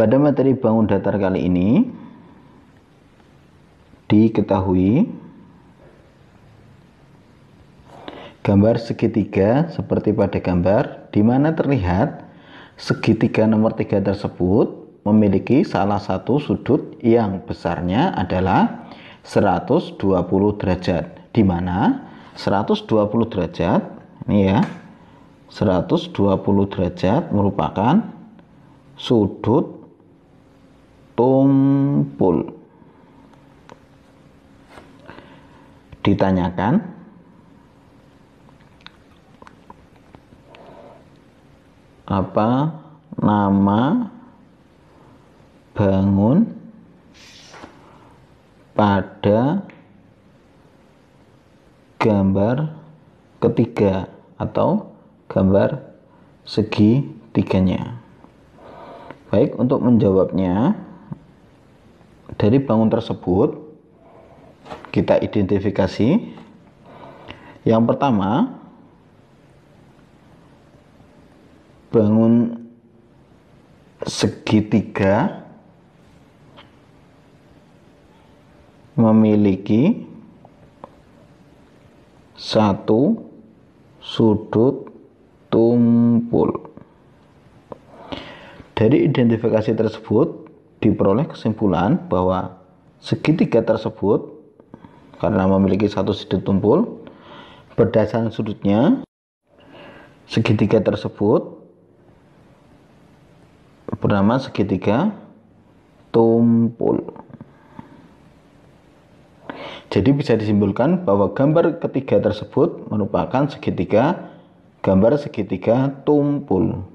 Pada materi bangun datar kali ini diketahui gambar segitiga seperti pada gambar di mana terlihat segitiga nomor tiga tersebut memiliki salah satu sudut yang besarnya adalah 120 derajat di mana 120 derajat ini ya 120 derajat merupakan sudut tumpul ditanyakan apa nama bangun pada gambar ketiga atau gambar segitiganya. tiganya. Baik, untuk menjawabnya, dari bangun tersebut kita identifikasi yang pertama bangun segitiga memiliki satu sudut tumpul. Dari identifikasi tersebut, diperoleh kesimpulan bahwa segitiga tersebut karena memiliki satu sudut tumpul berdasarkan sudutnya segitiga tersebut bernama segitiga tumpul jadi bisa disimpulkan bahwa gambar ketiga tersebut merupakan segitiga gambar segitiga tumpul